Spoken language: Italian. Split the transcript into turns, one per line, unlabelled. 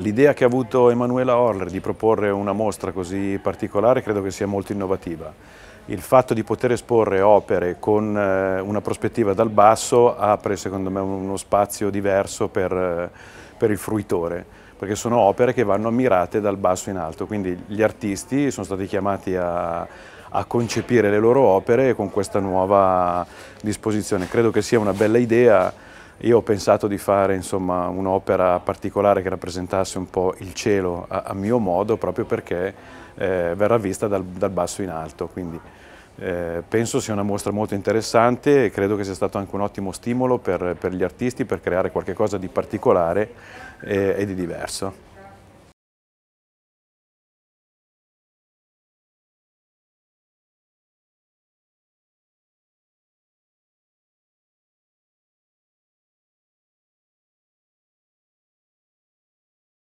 L'idea che ha avuto Emanuela Orler di proporre una mostra così particolare credo che sia molto innovativa. Il fatto di poter esporre opere con eh, una prospettiva dal basso apre secondo me uno spazio diverso per, eh, per il fruitore, perché sono opere che vanno ammirate dal basso in alto, quindi gli artisti sono stati chiamati a, a concepire le loro opere con questa nuova disposizione. Credo che sia una bella idea io ho pensato di fare un'opera particolare che rappresentasse un po' il cielo a, a mio modo, proprio perché eh, verrà vista dal, dal, basso in alto. Quindi eh, penso sia una mostra molto interessante e credo che sia stato anche un ottimo stimolo per, per gli artisti per creare qualcosa di particolare
e, eh, e di diverso.